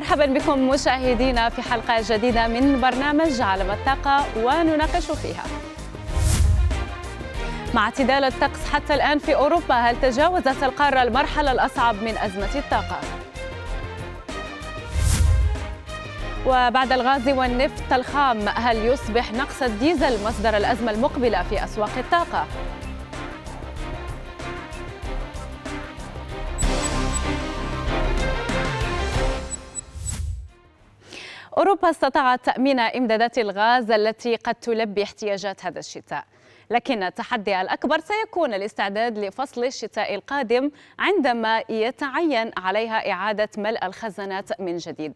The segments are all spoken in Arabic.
مرحبا بكم مشاهدينا في حلقة جديدة من برنامج عالم الطاقة ونناقش فيها مع اعتدال الطقس حتى الآن في أوروبا هل تجاوزت القارة المرحلة الأصعب من أزمة الطاقة؟ وبعد الغاز والنفط الخام هل يصبح نقص الديزل مصدر الأزمة المقبلة في أسواق الطاقة؟ أوروبا استطاعت تأمين إمدادات الغاز التي قد تلبي احتياجات هذا الشتاء لكن التحدي الأكبر سيكون الاستعداد لفصل الشتاء القادم عندما يتعين عليها إعادة ملء الخزانات من جديد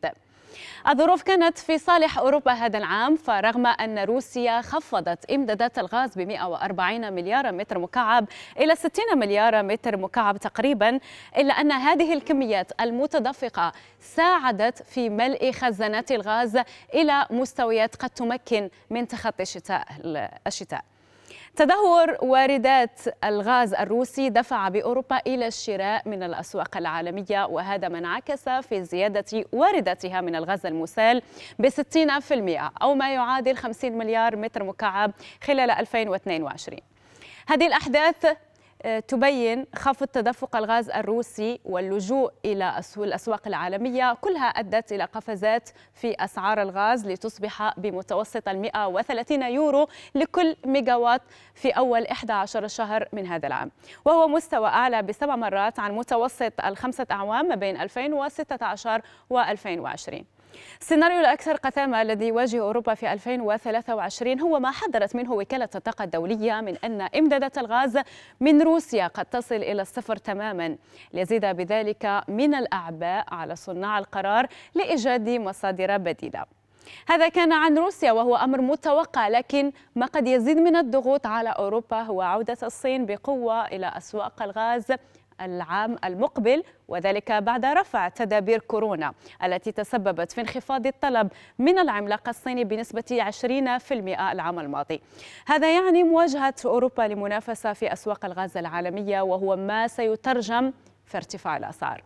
الظروف كانت في صالح أوروبا هذا العام فرغم أن روسيا خفضت إمدادات الغاز ب 140 مليار متر مكعب إلى 60 مليار متر مكعب تقريبا إلا أن هذه الكميات المتدفقة ساعدت في ملء خزانات الغاز إلى مستويات قد تمكن من تخطي الشتاء الشتاء تدهور واردات الغاز الروسي دفع بأوروبا إلى الشراء من الأسواق العالمية وهذا ما انعكس في زيادة وارداتها من الغاز المسال ب 60% أو ما يعادل 50 مليار متر مكعب خلال 2022 هذه الأحداث آه، تبين خفض تدفق الغاز الروسي واللجوء إلى الأسواق العالمية كلها أدت إلى قفزات في أسعار الغاز لتصبح بمتوسط 130 يورو لكل ميجاوات في أول 11 شهر من هذا العام وهو مستوى أعلى بسبع مرات عن متوسط الخمسة أعوام ما بين 2016 و 2020 السيناريو الأكثر قتامة الذي يواجه أوروبا في 2023 هو ما حذرت منه وكالة الطاقة الدولية من أن إمدادات الغاز من روسيا قد تصل إلى الصفر تماما ليزيد بذلك من الأعباء على صناع القرار لإيجاد مصادر بديلة هذا كان عن روسيا وهو أمر متوقع لكن ما قد يزيد من الضغوط على أوروبا هو عودة الصين بقوة إلى أسواق الغاز العام المقبل وذلك بعد رفع تدابير كورونا التي تسببت في انخفاض الطلب من العملاق الصيني بنسبة 20% العام الماضي هذا يعني مواجهة أوروبا لمنافسة في أسواق الغاز العالمية وهو ما سيترجم في ارتفاع الأسعار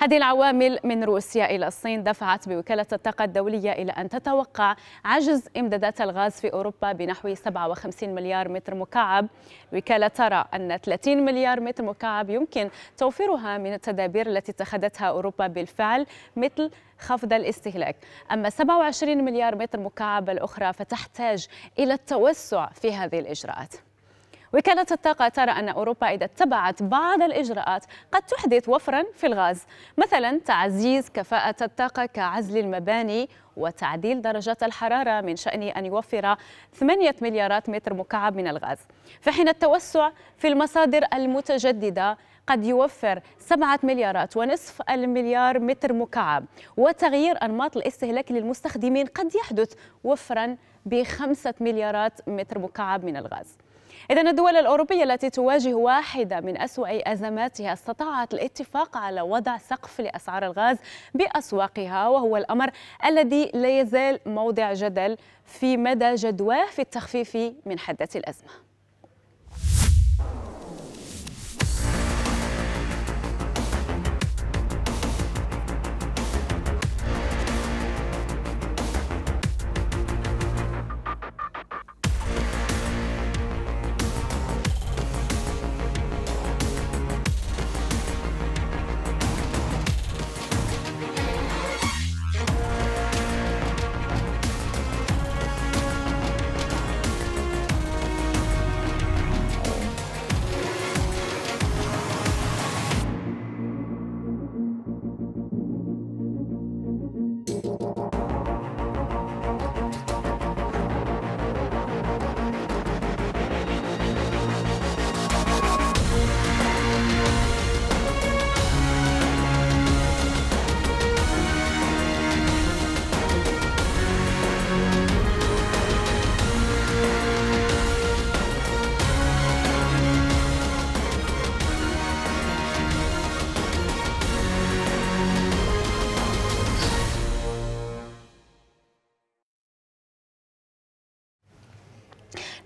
هذه العوامل من روسيا إلى الصين دفعت بوكالة الطاقة الدولية إلى أن تتوقع عجز إمدادات الغاز في أوروبا بنحو 57 مليار متر مكعب الوكالة ترى أن 30 مليار متر مكعب يمكن توفيرها من التدابير التي اتخذتها أوروبا بالفعل مثل خفض الاستهلاك أما 27 مليار متر مكعب الأخرى فتحتاج إلى التوسع في هذه الإجراءات وكالة الطاقة ترى أن أوروبا إذا اتبعت بعض الإجراءات قد تحدث وفرا في الغاز مثلا تعزيز كفاءة الطاقة كعزل المباني وتعديل درجة الحرارة من شأن أن يوفر 8 مليارات متر مكعب من الغاز في حين التوسع في المصادر المتجددة قد يوفر 7 مليارات ونصف المليار متر مكعب وتغيير أنماط الاستهلاك للمستخدمين قد يحدث وفرا بخمسة مليارات متر مكعب من الغاز إذا الدول الأوروبية التي تواجه واحدة من أسوأ أزماتها استطاعت الاتفاق على وضع سقف لأسعار الغاز بأسواقها وهو الأمر الذي لا يزال موضع جدل في مدى جدواه في التخفيف من حدة الأزمة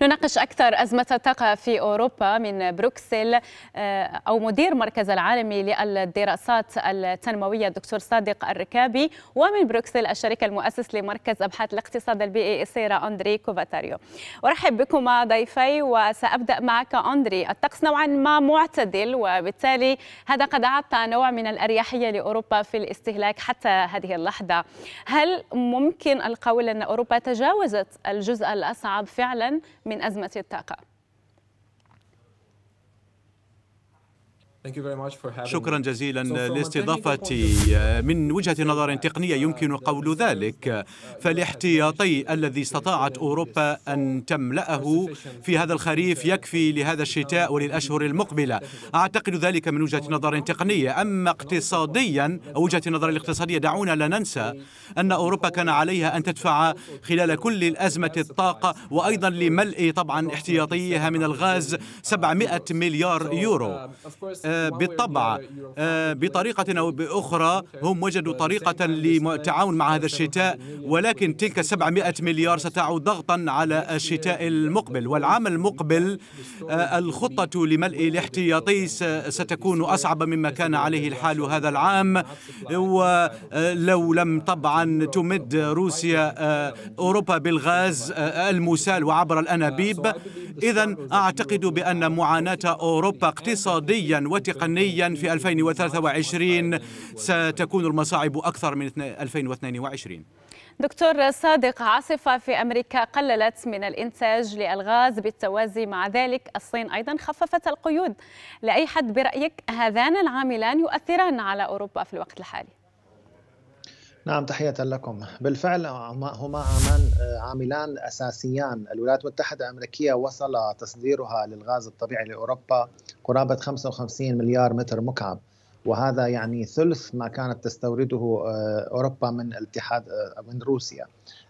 نناقش أكثر أزمة الطاقة في أوروبا من بروكسل آه، أو مدير مركز العالمي للدراسات التنموية الدكتور صادق الركابي ومن بروكسل الشريك المؤسس لمركز أبحاث الاقتصاد البيئي السيرة أندري كوفاتاريو أرحب بكما ضيفي وسأبدأ معك أندري الطقس نوعا ما معتدل وبالتالي هذا قد أعطى نوع من الأريحية لأوروبا في الاستهلاك حتى هذه اللحظة هل ممكن القول أن أوروبا تجاوزت الجزء الأصعب فعلا من أزمة الطاقة شكرا جزيلا لاستضافتي من وجهة نظر تقنية يمكن قول ذلك فالاحتياطي الذي استطاعت أوروبا أن تملأه في هذا الخريف يكفي لهذا الشتاء وللأشهر المقبلة أعتقد ذلك من وجهة نظر تقنية أما اقتصاديا أو وجهة نظر الاقتصادية دعونا لا ننسى أن أوروبا كان عليها أن تدفع خلال كل الأزمة الطاقة وأيضا لملء طبعا احتياطيها من الغاز 700 مليار يورو آه، بالطبع آه، بطريقة أو بأخرى هم وجدوا طريقة للتعاون مع هذا الشتاء ولكن تلك 700 مليار ستعود ضغطا على الشتاء المقبل والعام المقبل آه، الخطة لملء الاحتياطي ستكون أصعب مما كان عليه الحال هذا العام ولو لم طبعا تمد روسيا أوروبا بالغاز المسال وعبر الأنابيب إذا أعتقد بأن معاناة أوروبا اقتصاديا وت تقنيا في 2023 ستكون المصاعب أكثر من 2022 دكتور صادق عاصفة في أمريكا قللت من الإنتاج للغاز بالتوازي مع ذلك الصين أيضا خففت القيود لأي حد برأيك هذان العاملان يؤثران على أوروبا في الوقت الحالي نعم تحية لكم بالفعل هما عامان عاملان أساسيان الولايات المتحدة الأمريكية وصل تصديرها للغاز الطبيعي لأوروبا قرابة 55 مليار متر مكعب وهذا يعني ثلث ما كانت تستورده آه، أوروبا من الاتحاد آه، من روسيا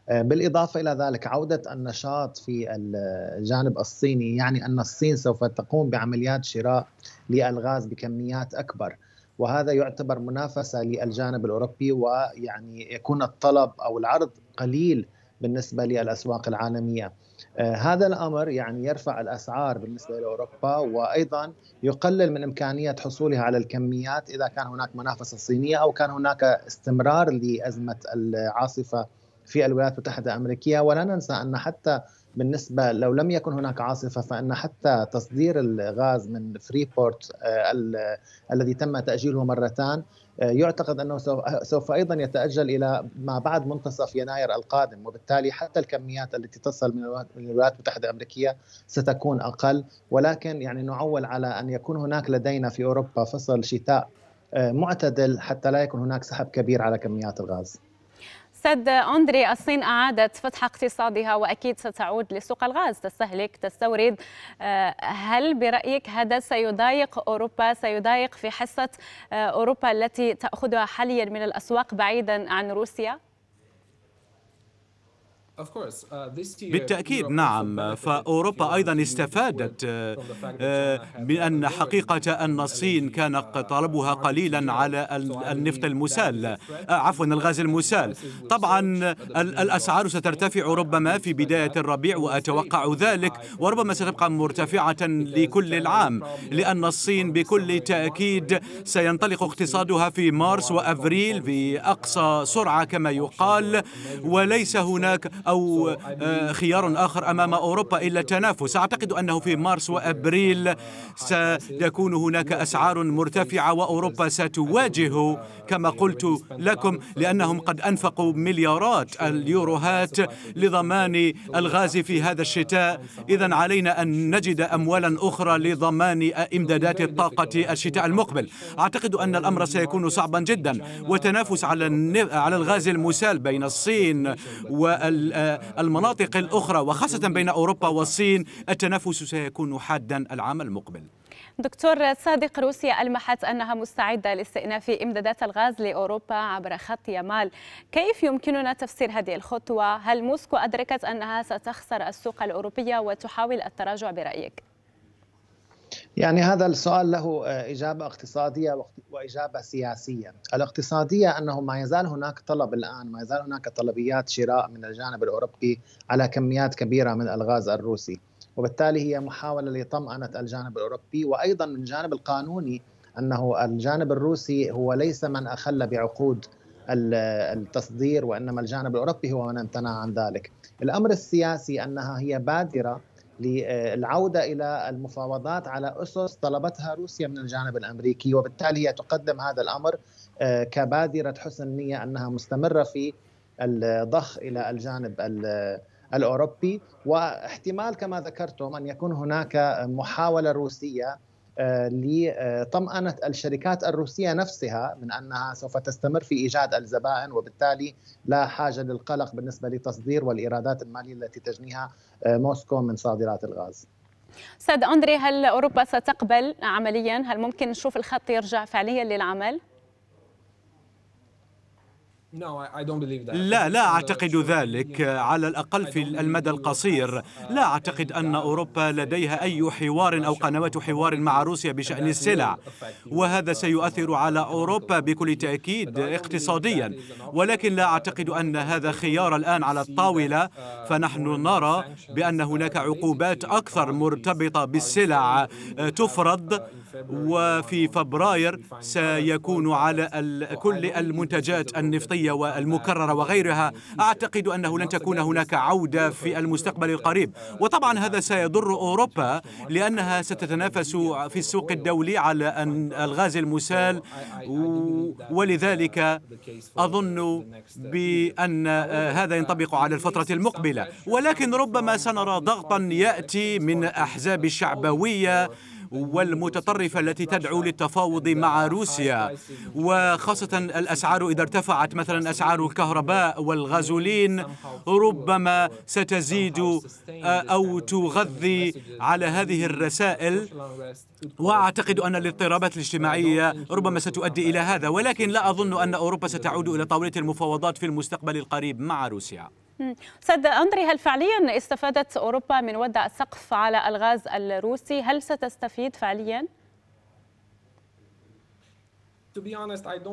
آه، بالإضافة إلى ذلك عودة النشاط في الجانب الصيني يعني أن الصين سوف تقوم بعمليات شراء للغاز بكميات أكبر وهذا يعتبر منافسة للجانب الأوروبي ويعني يكون الطلب أو العرض قليل بالنسبة للأسواق العالمية آه، هذا الأمر يعني يرفع الأسعار بالنسبة لأوروبا وأيضا يقلل من إمكانية حصولها على الكميات إذا كان هناك منافسة صينية أو كان هناك استمرار لأزمة العاصفة في الولايات المتحدة الأمريكية ولا ننسى أن حتى بالنسبه لو لم يكن هناك عاصفه فان حتى تصدير الغاز من فريبورت آه، الذي تم تاجيله مرتان آه، يعتقد انه سوف ايضا يتاجل الى ما بعد منتصف يناير القادم وبالتالي حتى الكميات التي تصل من الولايات المتحده الامريكيه ستكون اقل ولكن يعني نعول على ان يكون هناك لدينا في اوروبا فصل شتاء آه، معتدل حتى لا يكون هناك سحب كبير على كميات الغاز. أستاذ أندري الصين أعادت فتح اقتصادها وأكيد ستعود لسوق الغاز تستهلك تستورد آه، هل برأيك هذا سيضايق أوروبا سيضايق في حصة آه، أوروبا التي تأخذها حاليا من الأسواق بعيدا عن روسيا؟ Uh, بالتأكيد نعم فأوروبا أيضا استفادت uh, أن حقيقة أن الصين كان uh, طلبها قليلا على النفط المسال آه، عفوا الغاز المسال طبعا الأسعار سترتفع ربما في بداية الربيع وأتوقع ذلك وربما ستبقى مرتفعة لكل العام لأن الصين بكل تأكيد سينطلق اقتصادها في مارس وأفريل بأقصى سرعة كما يقال وليس هناك أو آه، خيار آخر أمام أوروبا إلا التنافس أعتقد أنه في مارس وأبريل uh, ستكون هناك أسعار مرتفعة وأوروبا ستواجه uh, كما قلت لكم لأنهم قد أنفقوا مليارات اليوروهات لضمان الغاز في هذا الشتاء إذا علينا أن نجد أموالا أخرى لضمان إمدادات الطاقة الشتاء المقبل أعتقد أن الأمر سيكون صعبا جدا وتنافس على على الغاز المسال بين الصين وال آه، المناطق الأخرى وخاصة بين أوروبا والصين التنافس سيكون حادا العام المقبل دكتور صادق روسيا ألمحت أنها مستعدة لاستئناف إمدادات الغاز لأوروبا عبر خط يمال كيف يمكننا تفسير هذه الخطوة؟ هل موسكو أدركت أنها ستخسر السوق الأوروبية وتحاول التراجع برأيك؟ يعني هذا السؤال له آه، إجابة اقتصادية وإجابة سياسية الاقتصادية أنه ما يزال هناك طلب الآن ما يزال هناك طلبيات شراء من الجانب الأوروبي على كميات كبيرة من الغاز الروسي وبالتالي هي محاولة لطمأنة الجانب الأوروبي وأيضا من الجانب القانوني أنه الجانب الروسي هو ليس من أخل بعقود التصدير وإنما الجانب الأوروبي هو من امتنع عن ذلك الأمر السياسي أنها هي بادرة للعوده الى المفاوضات على اسس طلبتها روسيا من الجانب الامريكي وبالتالي هي تقدم هذا الامر آه، كبادره حسن نيه انها مستمره في الضخ الى الجانب الاوروبي واحتمال كما ذكرتم ان يكون هناك محاوله روسيه آه، لطمأنة الشركات الروسية نفسها من أنها سوف تستمر في إيجاد الزبائن وبالتالي لا حاجة للقلق بالنسبة لتصدير والإيرادات المالية التي تجنيها آه، موسكو من صادرات الغاز سيد أندري هل أوروبا ستقبل عمليا هل ممكن نشوف الخط يرجع فعليا للعمل؟ لا لا أعتقد ذلك على الأقل في المدى القصير لا أعتقد أن أوروبا لديها أي حوار أو قنوات حوار مع روسيا بشأن السلع وهذا uh, سيؤثر uh, على أوروبا بكل تأكيد اقتصاديا ولكن لا أعتقد أن هذا خيار الآن على الطاولة uh, فنحن نرى بأن هناك عقوبات أكثر مرتبطة بالسلع آه، تفرض وفي فبراير سيكون على كل المنتجات النفطية الدولية والمكررة وغيرها أعتقد أنه لن تكون هناك عودة في المستقبل القريب وطبعا هذا سيضر أوروبا لأنها ستتنافس في السوق الدولي على الغاز المسال ولذلك أظن بأن هذا ينطبق على الفترة المقبلة ولكن ربما سنرى ضغطا يأتي من أحزاب الشعبوية والمتطرفة التي تدعو للتفاوض مع روسيا وخاصة الأسعار إذا ارتفعت مثلا أسعار الكهرباء والغازولين ربما ستزيد آه، أو تغذي على هذه الرسائل وأعتقد أن الاضطرابات الاجتماعية ربما ستؤدي إلى هذا ولكن لا أظن أن أوروبا ستعود إلى طاولة المفاوضات في المستقبل القريب مع روسيا سيد اندري هل فعليا استفادت اوروبا من وضع سقف على الغاز الروسي هل ستستفيد فعليا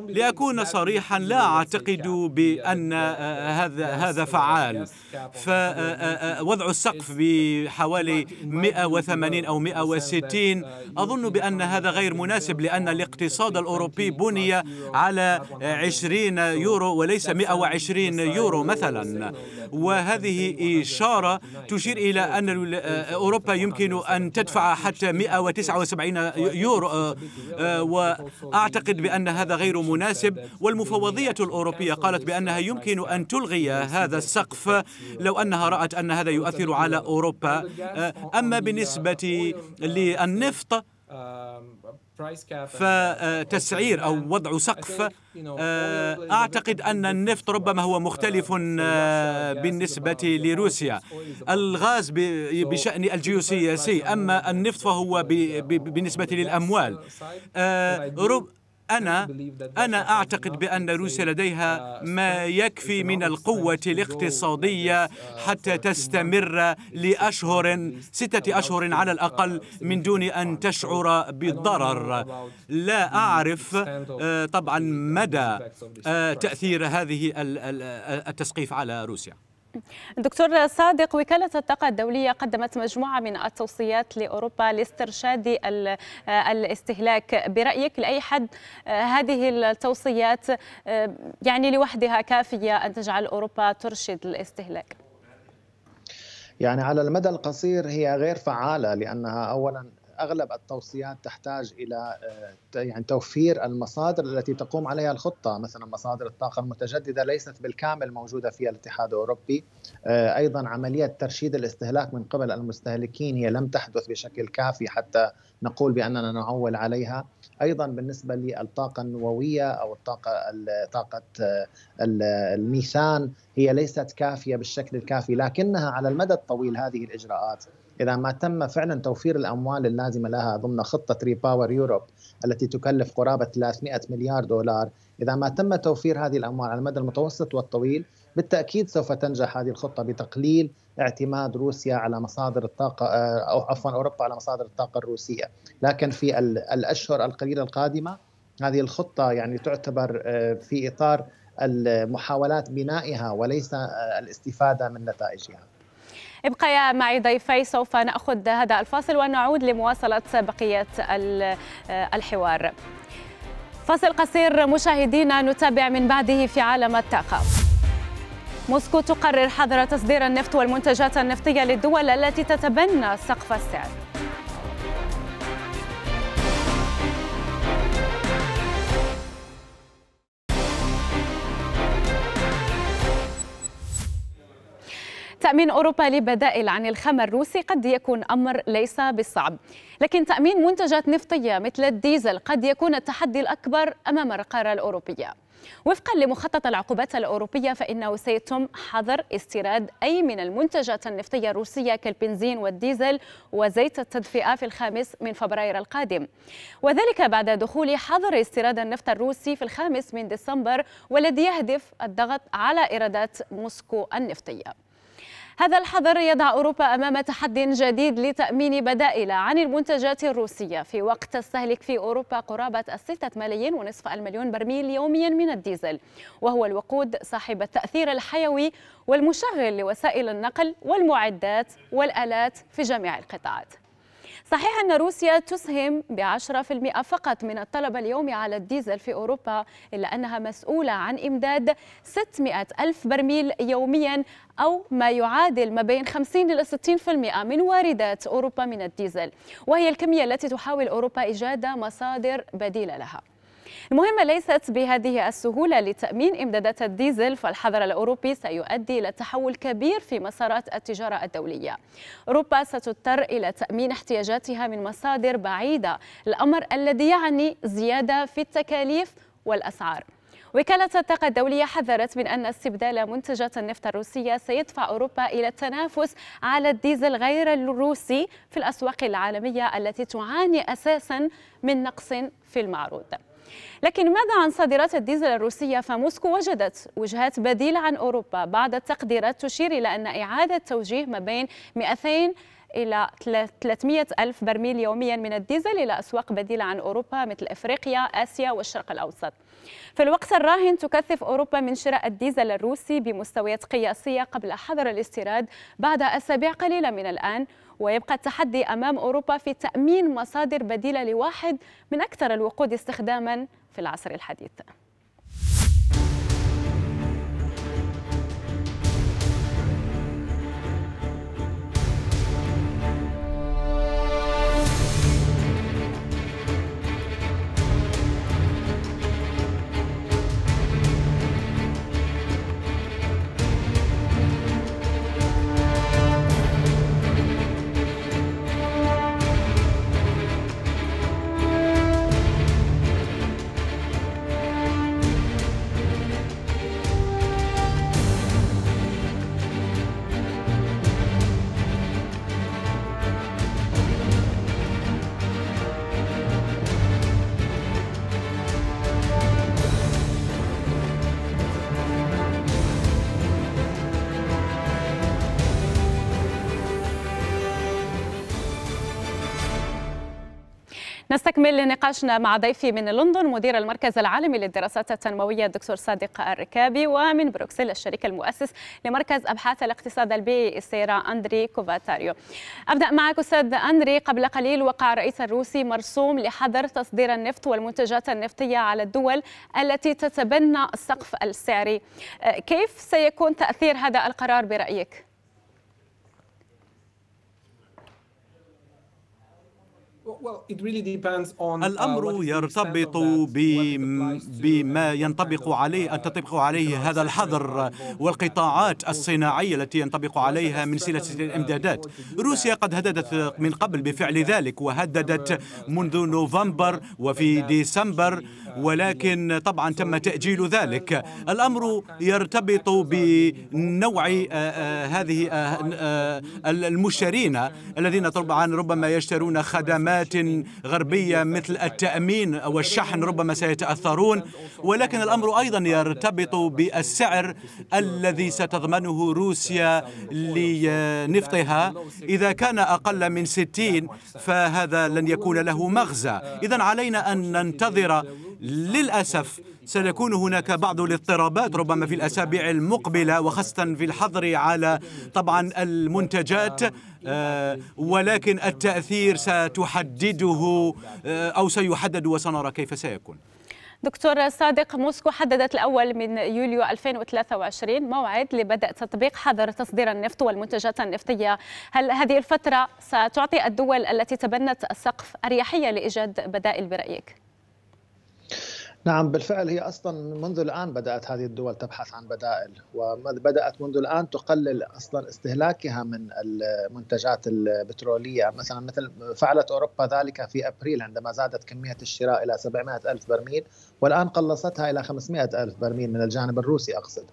لأكون صريحا لا أعتقد بأن هذا هذا فعال فوضع آه، آه، آه، السقف بحوالي 180 أو 160 uh, أظن بأن هذا غير مناسب لأن الاقتصاد الأوروبي بني على 20 يورو وليس 120 يورو مثلا وهذه إشارة تشير إلى أن أوروبا يمكن أن تدفع حتى 179 يورو وأعتقد بأن بأن هذا غير مناسب والمفوضية الأوروبية قالت بأنها يمكن أن تلغي هذا السقف لو أنها رأت أن هذا يؤثر على أوروبا آه، أما بالنسبة للنفط فتسعير أو وضع سقف آه، أعتقد أن النفط ربما هو مختلف آه، بالنسبة لروسيا الغاز بشأن الجيوسياسي أما النفط فهو بالنسبة للأموال أنا أنا أعتقد بأن روسيا لديها ما يكفي من القوة الاقتصادية حتى تستمر لأشهر ستة أشهر على الأقل من دون أن تشعر بالضرر لا أعرف آه، طبعا مدى آه، تأثير هذه التسقيف على روسيا دكتور صادق وكالة الطاقة الدولية قدمت مجموعة من التوصيات لأوروبا لاسترشاد الاستهلاك برأيك لأي حد هذه التوصيات يعني لوحدها كافية أن تجعل أوروبا ترشد الاستهلاك يعني على المدى القصير هي غير فعالة لأنها أولا اغلب التوصيات تحتاج الى آه، يعني توفير المصادر التي تقوم عليها الخطه مثلا مصادر الطاقه المتجدده ليست بالكامل موجوده في الاتحاد الاوروبي آه، ايضا عمليه ترشيد الاستهلاك من قبل المستهلكين هي لم تحدث بشكل كافي حتى نقول باننا نعول عليها ايضا بالنسبه للطاقه النوويه او الطاقه طاقه آه، الميثان هي ليست كافيه بالشكل الكافي لكنها على المدى الطويل هذه الاجراءات إذا ما تم فعلا توفير الأموال اللازمة لها ضمن خطة ريباور يوروب التي تكلف قرابة 300 مليار دولار إذا ما تم توفير هذه الأموال على المدى المتوسط والطويل بالتأكيد سوف تنجح هذه الخطة بتقليل اعتماد روسيا على مصادر الطاقة آه، أو عفوا أوروبا على مصادر الطاقة الروسية لكن في الأشهر القليلة القادمة هذه الخطة يعني تعتبر آه، في إطار محاولات بنائها وليس آه، الاستفادة من نتائجها ابقيا معي ضيفي سوف نأخذ هذا الفاصل ونعود لمواصلة بقية آه، الحوار فاصل قصير مشاهدينا نتابع من بعده في عالم الطاقة موسكو تقرر حظر تصدير النفط والمنتجات النفطية للدول التي تتبنى سقف السعر تأمين أوروبا لبدائل عن الخام الروسي قد يكون أمر ليس بالصعب لكن تأمين منتجات نفطية مثل الديزل قد يكون التحدي الأكبر أمام القارة الأوروبية وفقا لمخطط العقوبات الأوروبية فإنه سيتم حظر استيراد أي من المنتجات النفطية الروسية كالبنزين والديزل وزيت التدفئة في الخامس من فبراير القادم وذلك بعد دخول حظر استيراد النفط الروسي في الخامس من ديسمبر والذي يهدف الضغط على إيرادات موسكو النفطية هذا الحظر يضع أوروبا أمام تحد جديد لتأمين بدائل عن المنتجات الروسية في وقت تستهلك في أوروبا قرابة الستة ملايين ونصف المليون برميل يوميا من الديزل وهو الوقود صاحب التأثير الحيوي والمشغل لوسائل النقل والمعدات والآلات في جميع القطاعات صحيح أن روسيا تسهم ب 10% فقط من الطلب اليومي على الديزل في أوروبا إلا أنها مسؤولة عن إمداد 600 ألف برميل يوميا أو ما يعادل ما بين 50 إلى 60% من واردات أوروبا من الديزل وهي الكمية التي تحاول أوروبا إيجاد مصادر بديلة لها المهمة ليست بهذه السهولة لتأمين إمدادات الديزل فالحظر الأوروبي سيؤدي إلى تحول كبير في مسارات التجارة الدولية أوروبا ستضطر إلى تأمين احتياجاتها من مصادر بعيدة الأمر الذي يعني زيادة في التكاليف والأسعار وكالة الطاقة الدولية حذرت من أن استبدال منتجات النفط الروسية سيدفع أوروبا إلى التنافس على الديزل غير الروسي في الأسواق العالمية التي تعاني أساسا من نقص في المعروض لكن ماذا عن صادرات الديزل الروسية فموسكو وجدت وجهات بديلة عن أوروبا بعد التقديرات تشير إلى أن إعادة توجيه ما بين 200 إلى 300 ألف برميل يوميا من الديزل إلى أسواق بديلة عن أوروبا مثل إفريقيا آسيا والشرق الأوسط في الوقت الراهن تكثف أوروبا من شراء الديزل الروسي بمستويات قياسية قبل حظر الاستيراد بعد أسابيع قليلة من الآن ويبقى التحدي أمام أوروبا في تأمين مصادر بديلة لواحد من أكثر الوقود استخداما في العصر الحديث نستكمل نقاشنا مع ضيفي من لندن مدير المركز العالمي للدراسات التنموية الدكتور صادق الركابي ومن بروكسل الشريك المؤسس لمركز أبحاث الاقتصاد البيئي السيرة أندري كوفاتاريو أبدأ معك أستاذ أندري قبل قليل وقع الرئيس الروسي مرسوم لحظر تصدير النفط والمنتجات النفطية على الدول التي تتبنى السقف السعري أه، كيف سيكون تأثير هذا القرار برأيك؟ Uh, الأمر يرتبط بما ينطبق عليه أن uh, تطبق عليه هذا الحظر والقطاعات الصناعية التي ينطبق عليها من سلسلة uh, الإمدادات روسيا قد هددت من قبل بفعل ذلك وهددت منذ نوفمبر وفي ديسمبر ولكن طبعا تم تأجيل ذلك الأمر يرتبط بنوع آه، آه، هذه آه، المشترين الذين طبعا ربما يشترون خدمات خدمات غربية مثل التأمين والشحن ربما سيتأثرون ولكن الأمر أيضا يرتبط بالسعر الذي ستضمنه روسيا لنفطها إذا كان أقل من 60 فهذا لن يكون له مغزى إذا علينا أن ننتظر للأسف سيكون هناك بعض الاضطرابات ربما في الأسابيع المقبلة وخاصة في الحظر على طبعا المنتجات آه، ولكن التأثير ستحدده آه، أو سيحدد وسنرى كيف سيكون دكتور صادق موسكو حددت الأول من يوليو 2023 موعد لبدء تطبيق حظر تصدير النفط والمنتجات النفطية هل هذه الفترة ستعطي الدول التي تبنت السقف أريحية لإيجاد بدائل برأيك؟ نعم بالفعل هي اصلا منذ الان بدات هذه الدول تبحث عن بدائل وبدات منذ الان تقلل اصلا استهلاكها من المنتجات البتروليه مثلا مثل فعلت اوروبا ذلك في ابريل عندما زادت كميه الشراء الى 700 الف برميل والان قلصتها الى 500 الف برميل من الجانب الروسي اقصد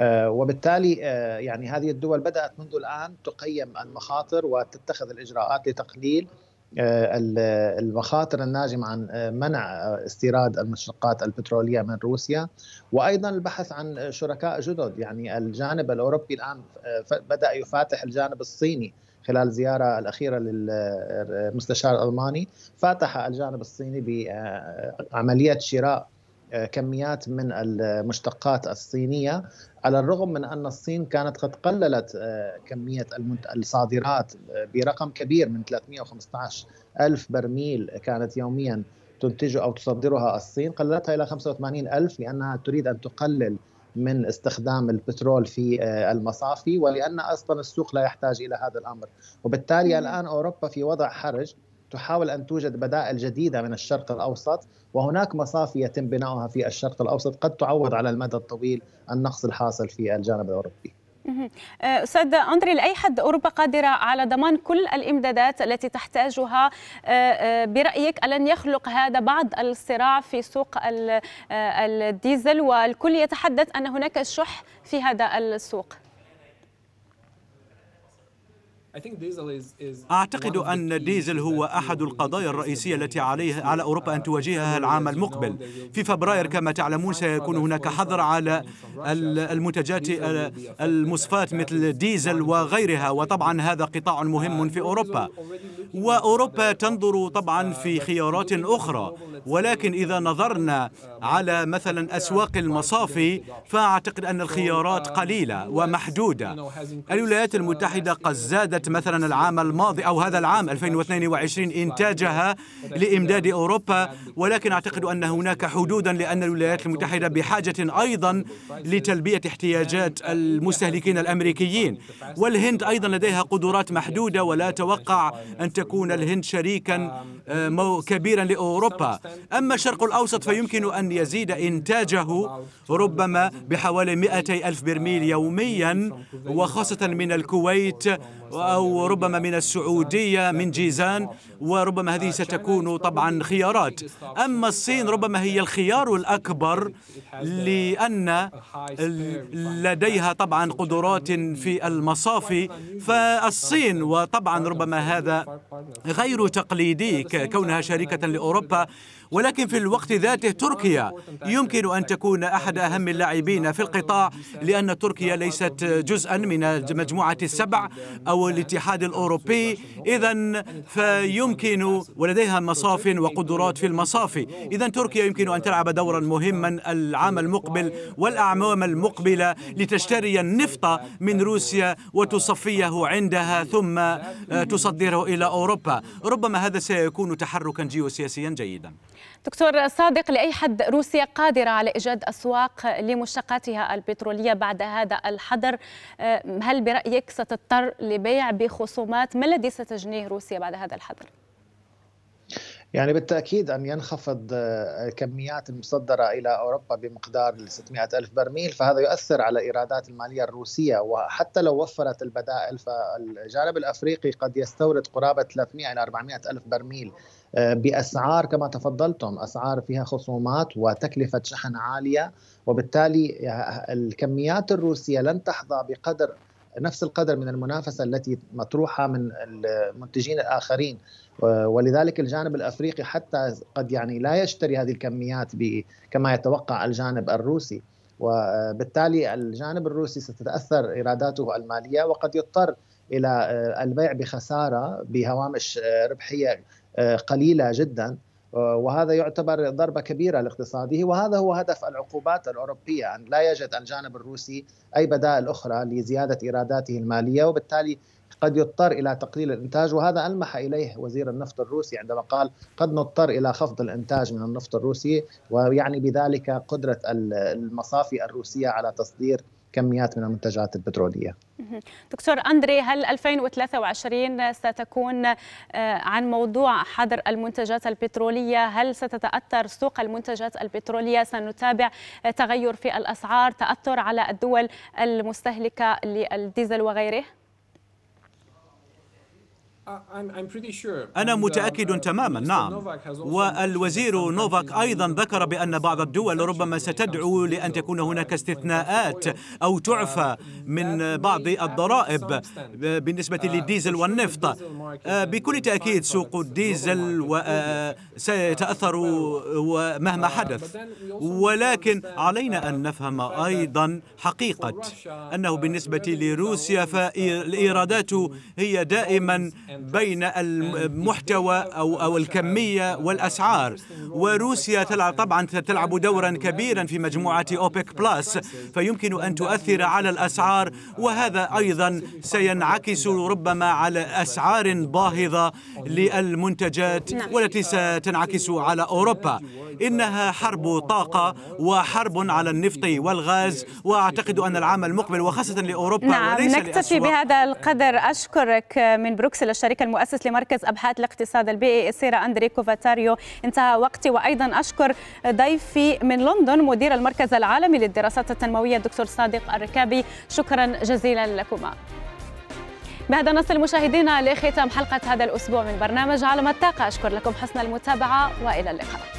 آه، وبالتالي آه، يعني هذه الدول بدات منذ الان تقيم المخاطر وتتخذ الاجراءات لتقليل آه، المخاطر الناجمة عن آه، منع آه، استيراد المشتقات البترولية من روسيا وأيضا البحث عن شركاء جدد يعني الجانب الأوروبي الآن بدأ يفاتح الجانب الصيني خلال زيارة الأخيرة للمستشار الألماني فاتح الجانب الصيني بعملية شراء آه، كميات من المشتقات الصينيه على الرغم من ان الصين كانت قد قللت آه، كميه الصادرات آه، برقم كبير من 315 الف برميل كانت يوميا تنتجه او تصدرها الصين قللتها الى 85 الف لانها تريد ان تقلل من استخدام البترول في المصافي ولان اصلا السوق لا يحتاج الى هذا الامر وبالتالي الان اوروبا في وضع حرج تحاول ان توجد بدائل جديده من الشرق الاوسط وهناك مصافي يتم بناؤها في الشرق الاوسط قد تعوض على المدى الطويل النقص الحاصل في الجانب الاوروبي. أه، استاذ اندري لاي حد اوروبا قادره على ضمان كل الامدادات التي تحتاجها أه، أه، برايك الن يخلق هذا بعض الصراع في سوق الديزل والكل يتحدث ان هناك شح في هذا السوق؟ أعتقد أن الديزل هو أحد القضايا الرئيسية التي عليه على أوروبا أن تواجهها العام المقبل في فبراير كما تعلمون سيكون هناك حظر على المنتجات المصفاة مثل ديزل وغيرها وطبعا هذا قطاع مهم في أوروبا وأوروبا تنظر طبعا uh, في خيارات أخرى ولكن إذا نظرنا uh, على مثلا أسواق المصافي فأعتقد أن الخيارات uh, قليلة ومحدودة الولايات المتحدة قد زادت كانت مثلا العام الماضي أو هذا العام 2022 إنتاجها لإمداد أوروبا ولكن أعتقد أن هناك حدودا لأن الولايات المتحدة بحاجة أيضا لتلبية احتياجات المستهلكين الأمريكيين والهند أيضا لديها قدرات محدودة ولا توقع أن تكون الهند شريكا آه، كبيرا لأوروبا أما الشرق الأوسط فيمكن أن يزيد إنتاجه ربما بحوالي 200 ألف برميل يوميا وخاصة من الكويت أو ربما من السعودية من جيزان وربما هذه ستكون طبعا خيارات أما الصين ربما هي الخيار الأكبر لأن لديها طبعا قدرات في المصافي فالصين وطبعا ربما هذا غير تقليدي كونها شريكة لأوروبا ولكن في الوقت ذاته تركيا يمكن أن تكون أحد أهم اللاعبين في القطاع لأن تركيا ليست جزءا من مجموعة السبع أو الاتحاد الأوروبي إذا فيمكن ولديها مصاف وقدرات في المصافي إذا تركيا يمكن أن تلعب دورا مهما العام المقبل والأعمام المقبلة لتشتري النفط من روسيا وتصفيه عندها ثم تصدره إلى أوروبا ربما هذا سيكون تحركا جيوسياسيا جيدا دكتور صادق لأي حد روسيا قادرة على إيجاد أسواق لمشتقاتها البترولية بعد هذا الحظر آه، هل برأيك ستضطر لبيع بخصومات ما الذي ستجنيه روسيا بعد هذا الحظر؟ يعني بالتأكيد أن ينخفض آه، الكميات المصدرة إلى أوروبا بمقدار 600 ألف برميل فهذا يؤثر على إيرادات المالية الروسية وحتى لو وفرت البدائل فالجانب الأفريقي قد يستورد قرابة 300 إلى 400 ألف برميل باسعار كما تفضلتم اسعار فيها خصومات وتكلفه شحن عاليه وبالتالي الكميات الروسيه لن تحظى بقدر نفس القدر من المنافسه التي مطروحه من المنتجين الاخرين ولذلك الجانب الافريقي حتى قد يعني لا يشتري هذه الكميات كما يتوقع الجانب الروسي وبالتالي الجانب الروسي ستتاثر ايراداته الماليه وقد يضطر الى البيع بخساره بهوامش ربحيه آه، قليله جدا آه، وهذا يعتبر ضربة كبيرة لاقتصاده وهذا هو هدف العقوبات الأوروبية أن لا يجد الجانب الروسي أي بدائل أخرى لزيادة إيراداته المالية وبالتالي قد يضطر إلى تقليل الإنتاج وهذا ألمح إليه وزير النفط الروسي عندما قال قد نضطر إلى خفض الإنتاج من النفط الروسي ويعني بذلك قدرة المصافي الروسية على تصدير كميات من المنتجات البترولية دكتور أندري هل 2023 ستكون آه، عن موضوع حظر المنتجات البترولية هل ستتأثر سوق المنتجات البترولية سنتابع آه، تغير في الأسعار تأثر على الدول المستهلكة للديزل وغيره؟ أنا uh, متأكد uh, تماما نعم والوزير نوفاك أيضا ذكر بأن بعض الدول ربما ستدعو لأن تكون هناك uh, استثناءات أو تعفى من بعض الضرائب بالنسبة للديزل والنفط بكل تأكيد سوق الديزل سيتأثر مهما حدث ولكن علينا أن نفهم أيضا حقيقة أنه بالنسبة لروسيا فالإيرادات هي دائما بين المحتوى أو, أو الكمية والأسعار وروسيا تلعب طبعا تلعب دورا كبيرا في مجموعة أوبك بلس فيمكن أن تؤثر على الأسعار وهذا أيضا سينعكس ربما على أسعار باهظة للمنتجات نعم. والتي ستنعكس على أوروبا إنها حرب طاقة وحرب على النفط والغاز وأعتقد أن العام المقبل وخاصة لأوروبا نعم نكتفي بهذا القدر أشكرك من بروكسل الشريك المؤسس لمركز أبحاث الاقتصاد البيئي السيرة أندري كوفاتاريو انتهى وقتي وأيضا أشكر ضيفي من لندن مدير المركز العالمي للدراسات التنموية الدكتور صادق الركابي شكرا جزيلا لكما بهذا نصل مشاهدينا لختام حلقة هذا الأسبوع من برنامج عالم الطاقة أشكر لكم حسن المتابعة وإلى اللقاء